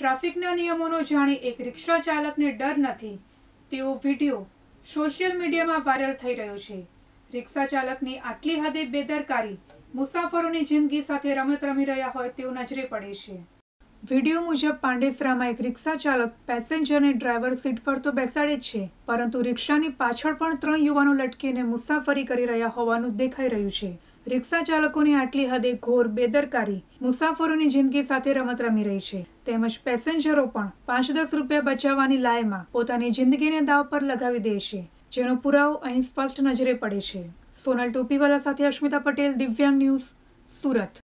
ટ્રાફિકના નિયમોનો જાણે એક રિક્ષા ચાલકને ડર નથી તેવો વિડીયો સોશિયલ મીડિયામાં વાયરલ થઈ રહ્યો છે રિક્ષા ચાલકની આટલી હદે બેદરકારી મુસાફરોની જિંદગી સાથે રમત રમી રહ્યા હોય તેવું નજરે પડે છે વિડીયો મુજબ પાંડેસરામાં એક રિક્ષા ચાલક પેસેન્જરને ડ્રાઈવર સીટ પર તો બેસાડે જ છે પરંતુ રિક્ષાની પાછળ પણ ત્રણ યુવાનો લટકીને મુસાફરી કરી રહ્યા હોવાનું દેખાઈ રહ્યું છે રિક્ષા ચાલકોની આટલી હદે ઘોર બેદરકારી મુસાફરોની જિંદગી સાથે રમત રમી રહી છે તેમજ પેસેન્જરો પણ પાંચ દસ રૂપિયા બચાવવાની લાયમાં પોતાની જિંદગીને દાવ પર લગાવી દે છે જેનો પુરાવો અહીં સ્પષ્ટ નજરે પડે છે સોનલ ટોપીવાલા સાથે અશ્મિતા પટેલ દિવ્યાંગ ન્યૂઝ સુરત